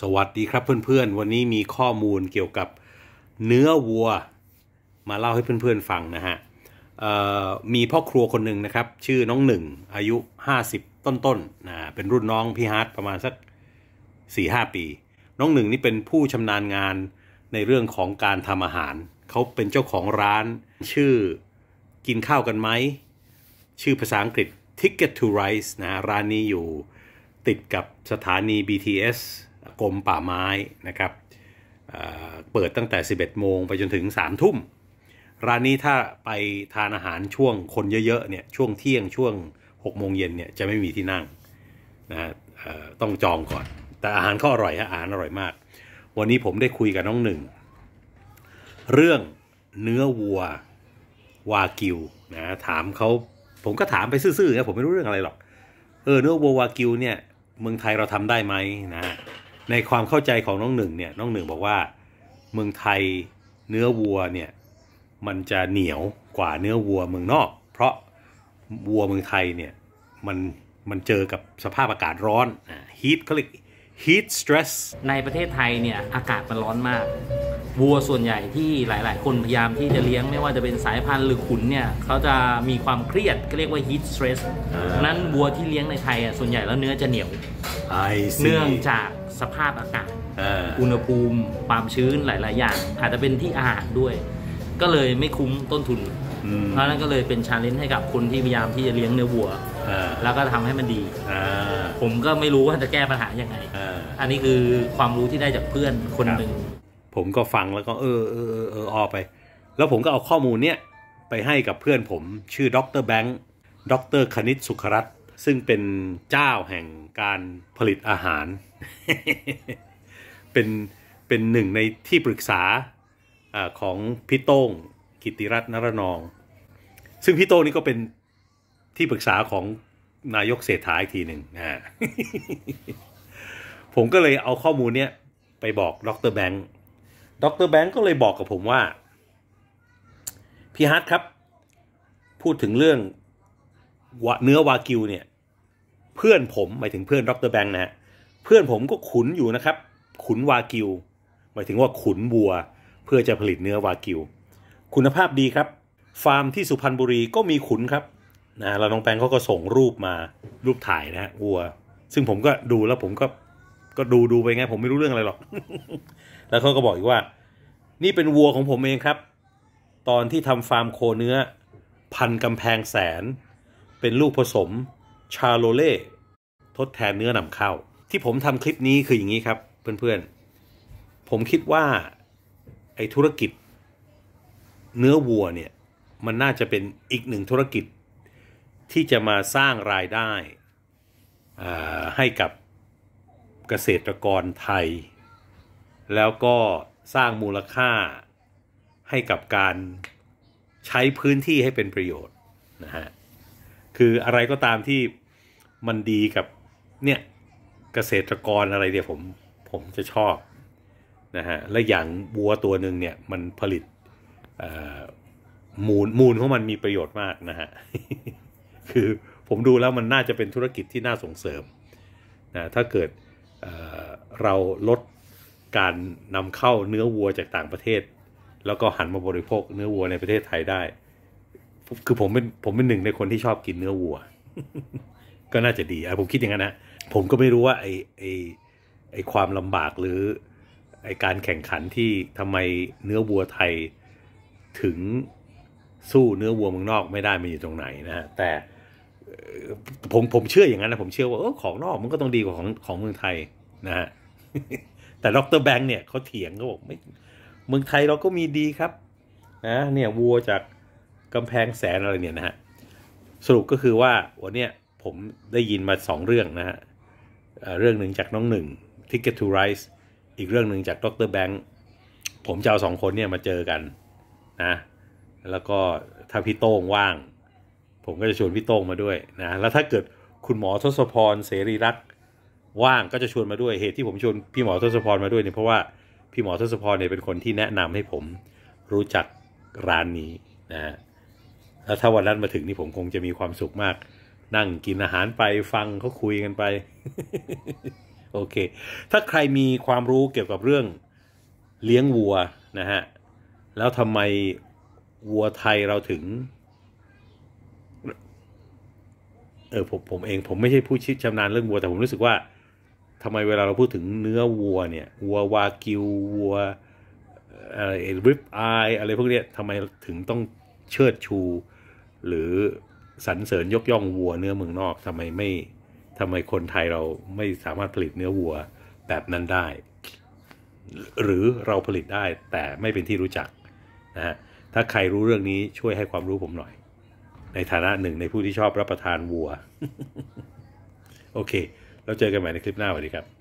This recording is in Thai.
สวัสดีครับเพื่อนๆ วันนี้มีข้อมูลเกี่ยวกับเนื้อวัวมาเล่าให้เพื่อนๆฟังนะฮะ มีพ่อครัวคนหนึ่งนะครับชื่อน้องหนึ่งอายุ 50 ต้นๆนนะเป็นรุ่นน้องพี่ฮาร์ดประมาณสัก 4-5 ปี น้องหนึ่งนี่เป็นผู้ชำนาญงานในเรื่องของการทำอาหาร เขาเป็นเจ้าของร้านชื่อกินข้าวกันไหมชื่อภาษาอังกฤษ Ticket to Rice นะร้านนี้อยู่ติดกับสถานี BTS กรมป่าไม้นะครับ เปิดตั้งแต่ 11 โมงไปจนถึง3ทุ่มร้านนี้ถ้าไปทานอาหารช่วงคนเยอะๆเนี่ยช่วงเที่ยงช่วง6โมงเย็นเนี่ยจะไม่มีที่นั่งนะต้องจองก่อน แต่อาหารก็อร่อยฮะอาหารอร่อยมาก วันนี้ผมได้คุยกับน้องหนึ่งเรื่องเนื้อวัววากิวนะถามเขาผมก็ถามไปซื่อๆนะผมไม่รู้เรื่องอะไรหรอกเออเนื้อวัววากิวเนี่ยเมืองไทยเราทำได้ไหมนะในความเข้าใจของน้องหนึ่งเนี่ย น้องหนึ่งบอกว่า เมืองไทยเนื้อวัวเนี่ยมันจะเหนียวกว่าเนื้อวัวเมืองนอก เพราะวัวเมืองไทยเนี่ย มัน มันเจอกับสภาพอากาศร้อนฮีทเขาเรียก heat stress ในประเทศไทยเนี่ย อากาศมันร้อนมาก วัวส่วนใหญ่ที่หลาย ๆ คนพยายามที่จะเลี้ยงไม่ว่าจะเป็นสายพันธุ์หรือขุนเนี่ยเขาจะมีความเครียดก็เรียกว่า heat stress นั้นวัวที่เลี้ยงในไทยอ่ะส่วนใหญ่แล้วเนื้อจะเหนียวเนื่องจากสภาพอากาศ อุณหภูมิ ความชื้น หลาย ๆ อย่างอาจจะเป็นที่อาหารด้วย ก็เลยไม่คุ้มต้นทุน เพราะนั้นก็เลยเป็นชาเลนจ์ให้กับคนที่พยายามที่จะเลี้ยงเนื้อวัว แล้วก็ทำให้มันดี ผมก็ไม่รู้ว่าจะแก้ปัญหายังไง อันนี้คือความรู้ที่ได้จากเพื่อนคนหนึ่ง ผมก็ฟังแล้วก็เออเออเออออไป แล้วผมก็เอาข้อมูลเนี้ยไปให้กับเพื่อนผม ชื่อดรแบงค์ดรคณิตสุขรัตน์ซึ่งเป็นเจ้าแห่งการผลิตอาหาร เป็นเป็นหนึ่งในที่ปรึกษาของพี่โต้งกิติรัตน์นรนอง ซึ่งพี่โต้งนี่ก็เป็นที่ปรึกษาของนายกเศรษฐาอีกทีหนึ่งนะผมก็เลยเอาข้อมูลเนี้ยไปบอกดรแบงค์ ดรแบงค์ก็เลยบอกกับผมว่า พี่ฮัทครับ พูดถึงเรื่อง เนื้อวากิวเนี่ยเพื่อนผมหมายถึงเพื่อนดรแบงค์นะฮะเพื่อนผมก็ขุนอยู่นะครับ ขุนวากิว หมายถึงว่าขุนบัว เพื่อจะผลิตเนื้อวากิว คุณภาพดีครับ ฟาร์มที่สุพรรณบุรีก็มีขุนครับนะเราน้องแปงเขาก็ส่งรูปมารูปถ่ายนะฮะวัว ซึ่งผมก็ดูแล้วผมก็ก็ดูดูไปไงผมไม่รู้เรื่องอะไรหรอกแล้วเขาก็บอกอีกว่า นี่เป็นวัวของผมเองครับ ตอนที่ทำฟาร์มโคเนื้อ พันกำแพงแสน เป็นลูกผสมชาโลเล่ทดแทนเนื้อนำเข้า ที่ผมทำคลิปนี้คืออย่างนี้ครับ เพื่อนๆ ผมคิดว่า ไอ้ธุรกิจเนื้อวัวเนี่ย มันน่าจะเป็นอีกหนึ่งธุรกิจ ที่จะมาสร้างรายได้ให้กับเกษตรกรไทย แล้วก็สร้างมูลค่า ให้กับการใช้พื้นที่ให้เป็นประโยชน์นะฮะคืออะไรก็ตามที่มันดีกับเนี่ยเกษตรกรอะไรเนี่ยผมผมจะชอบนะฮะและอย่างบัวตัวหนึ่งเนี่ยมันผลิตมูลมูลของมันมีประโยชน์มากนะฮะคือผมดูแล้วมันน่าจะเป็นธุรกิจที่น่าส่งเสริมนะถ้าเกิดเเราลดการนำเข้าเนื้อวัวจากต่างประเทศ แล้วก็หันมาบริโภคเนื้อวัวในประเทศไทยได้ คือผมเป็นผมเป็นหนึ่งในคนที่ชอบกินเนื้อวัวก็น่าจะดีอ่ะผมคิดอย่างนั้นนะผมก็ไม่รู้ว่าไอ้ไอ้ไอ้ความลำบากหรือไอ้การแข่งขันที่ทำไมเนื้อวัวไทยถึงสู้เนื้อวัวเมืองนอก ไม่ได้มันอยู่ตรงไหนนะแต่ ผมผมเชื่ออย่างนั้นนะ ผมเชื่อว่าอของนอกมันก็ต้องดีกว่าของของเมืองไทยนะฮะแต่ดรแบงค์เนี่ยเขาเถียงเขาบอกไม่เมืองไทยเราก็มีดีครับ นะ เนี่ยวัวจากกำแพงแสนอะไรเนี่ยนะฮะสรุปก็คือว่าวันเนี้ยมได้ยินมา 2 เรื่อง นะฮะ เรื่องหนึ่งจากน้องหนึ่ง Ticket to Rise อีกเรื่องหนึ่งจากดรแบงค์ ผมจะเอาสองคนเนี่ยมาเจอกันนะ แล้วก็ถ้าพี่โต้งว่าง ผมก็จะชวนพี่โต้งมาด้วยนะ แล้วถ้าเกิดคุณหมอทศพรเสรีรักว่าง ก็จะชวนมาด้วย เหตุที่ผมชวนพี่หมอทศพรมาด้วยเนี่ย เพราะว่าพี่หมอทศพรเนี่ยเป็นคนที่แนะนำให้ผมรู้จักร้านนี้นะแล้วถ้าวันนั้นมาถึงนี่ผมคงจะมีความสุขมากนั่งกินอาหารไปฟังเขาคุยกันไป โอเค ถ้าใครมีความรู้เกี่ยวกับเรื่อง เลี้ยงวัวนะฮะ แล้วทำไมวัวไทยเราถึง เออผมผมเองผมไม่ใช่ผู้ชิดชำนาญเรื่องวัว แต่ผมรู้สึกว่าทำไมเวลาเราพูดถึงเนื้อวัวเนี่ย วัววากิว วัวอะไรริบอายอะไรพวกนี้ทำไมถึงต้องเชิดชู หรือสรรเสริญยกย่องวัวเนื้อเมืองนอกทำไม ไม่ ทำไมคนไทยเราไม่สามารถผลิตเนื้อวัวแบบนั้นได้ หรือเราผลิตได้ แต่ไม่เป็นที่รู้จักนะฮะถ้าใครรู้เรื่องนี้ช่วยให้ความรู้ผมหน่อย ในฐานะหนึ่งในผู้ที่ชอบรับประทานวัวโอเคเราเจอกันใหม่ในคลิปหน้าสวัสดีครับ